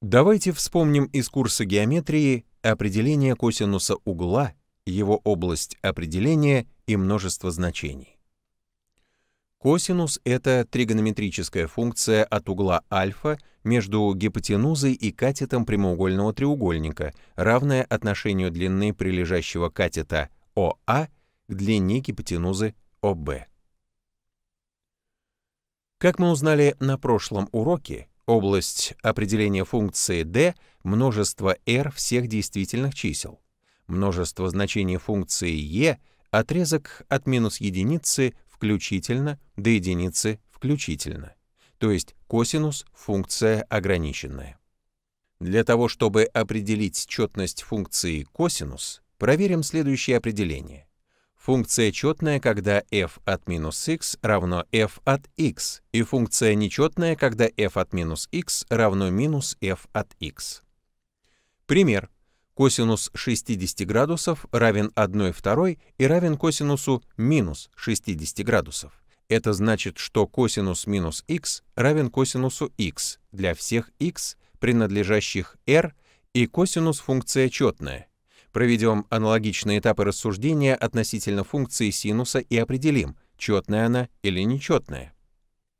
Давайте вспомним из курса геометрии определение косинуса угла, его область определения и множество значений. Косинус — это тригонометрическая функция от угла альфа между гипотенузой и катетом прямоугольного треугольника, равная отношению длины прилежащего катета ОА к длине гипотенузы ОБ. Как мы узнали на прошлом уроке, Область определения функции d — множество r всех действительных чисел. Множество значений функции e — отрезок от минус единицы включительно до единицы включительно, то есть косинус — функция ограниченная. Для того, чтобы определить четность функции косинус, проверим следующее определение. Функция четная, когда f от минус x равно f от x, и функция нечетная, когда f от минус x равно минус f от x. Пример. Косинус 60 градусов равен 1 второй и равен косинусу минус 60 градусов. Это значит, что косинус минус x равен косинусу x для всех x, принадлежащих r, и косинус функция четная, Проведем аналогичные этапы рассуждения относительно функции синуса и определим, четная она или нечетная.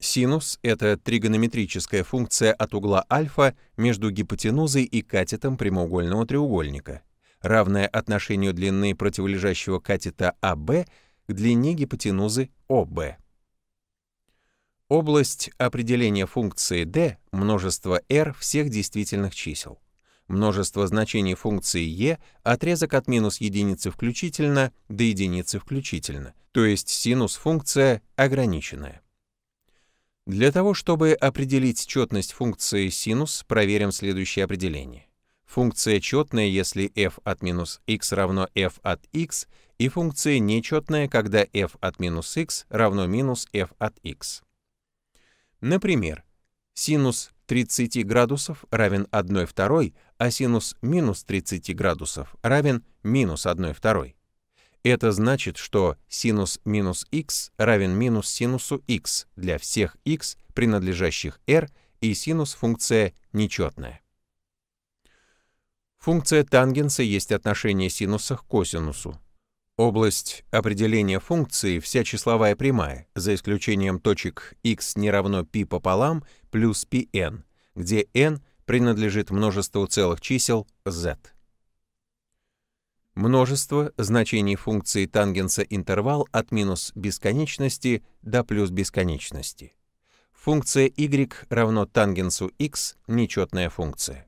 Синус — это тригонометрическая функция от угла альфа между гипотенузой и катетом прямоугольного треугольника, равная отношению длины противолежащего катета АБ к длине гипотенузы ОБ. Область определения функции d — множество r всех действительных чисел множество значений функции e, отрезок от минус единицы включительно до единицы включительно, то есть синус-функция ограниченная. Для того, чтобы определить четность функции синус, проверим следующее определение. Функция четная, если f от минус x равно f от x, и функция нечетная, когда f от минус x равно минус f от x. Например, синус 30 градусов равен 1 второй, а синус минус 30 градусов равен минус 1 второй. Это значит, что синус минус x равен минус синусу x для всех x, принадлежащих r, и синус функция нечетная. Функция тангенса есть отношение синуса к косинусу. Область определения функции вся числовая прямая, за исключением точек x не равно π пополам плюс πn, где n принадлежит множеству целых чисел z. Множество значений функции тангенса интервал от минус бесконечности до плюс бесконечности. Функция y равно тангенсу x нечетная функция.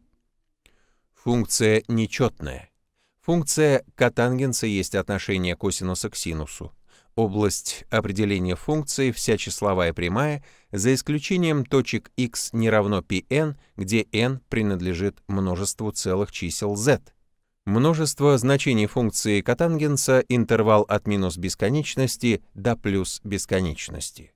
Функция нечетная. Функция котангенса есть отношение косинуса к синусу область определения функции вся числовая прямая, за исключением точек x не равно pn, где n принадлежит множеству целых чисел z. Множество значений функции котангенса интервал от минус бесконечности до плюс бесконечности.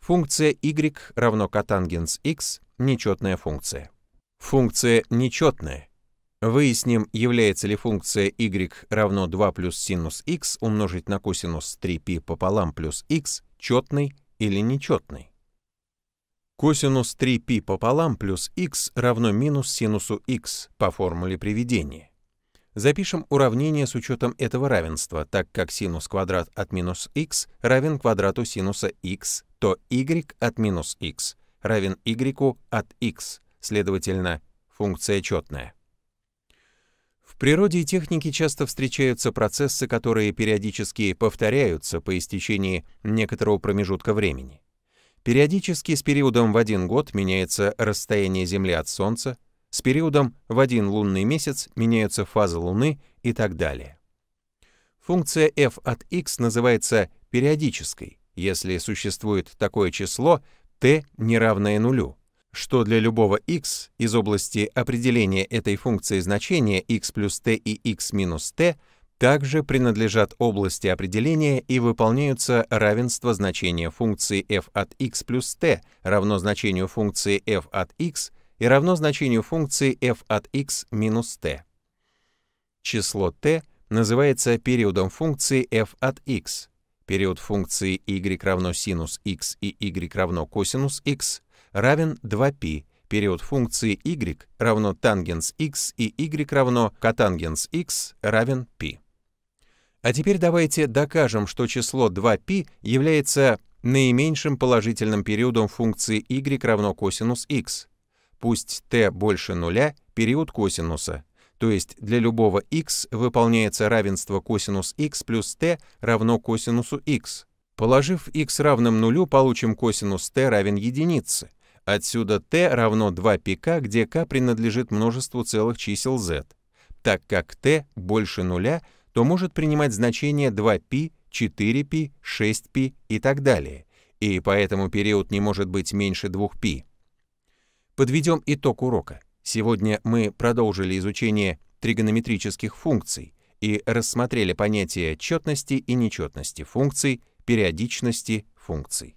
Функция y равно котангенс x – нечетная функция. Функция нечетная Выясним, является ли функция y равно 2 плюс синус x умножить на косинус 3π пополам плюс x четной или нечетной. Косинус 3π пополам плюс x равно минус синусу x по формуле приведения. Запишем уравнение с учетом этого равенства, так как синус квадрат от минус x равен квадрату синуса x, то y от минус x равен y от x, следовательно, функция четная. В природе и технике часто встречаются процессы, которые периодически повторяются по истечении некоторого промежутка времени. Периодически с периодом в один год меняется расстояние Земли от Солнца, с периодом в один лунный месяц меняются фазы Луны и так далее. Функция f от x называется периодической, если существует такое число t, не равное нулю что для любого x из области определения этой функции значения x плюс t и x минус t также принадлежат области определения и выполняются равенство значения функции f от x плюс t равно значению функции f от x и равно значению функции f от x минус t. Число t называется периодом функции f от x. Период функции y равно синус x и y равно косинус x равен 2π, период функции y равно тангенс x и y равно котангенс x равен π. А теперь давайте докажем, что число 2π является наименьшим положительным периодом функции y равно косинус x. Пусть t больше нуля — период косинуса, то есть для любого x выполняется равенство косинус x плюс t равно косинусу x. Положив x равным нулю, получим косинус t равен единице. Отсюда t равно 2 πk где k принадлежит множеству целых чисел z. Так как t больше нуля, то может принимать значение 2π, 4π, 6π и так далее, и поэтому период не может быть меньше 2π. Подведем итог урока. Сегодня мы продолжили изучение тригонометрических функций и рассмотрели понятия четности и нечетности функций, периодичности функций.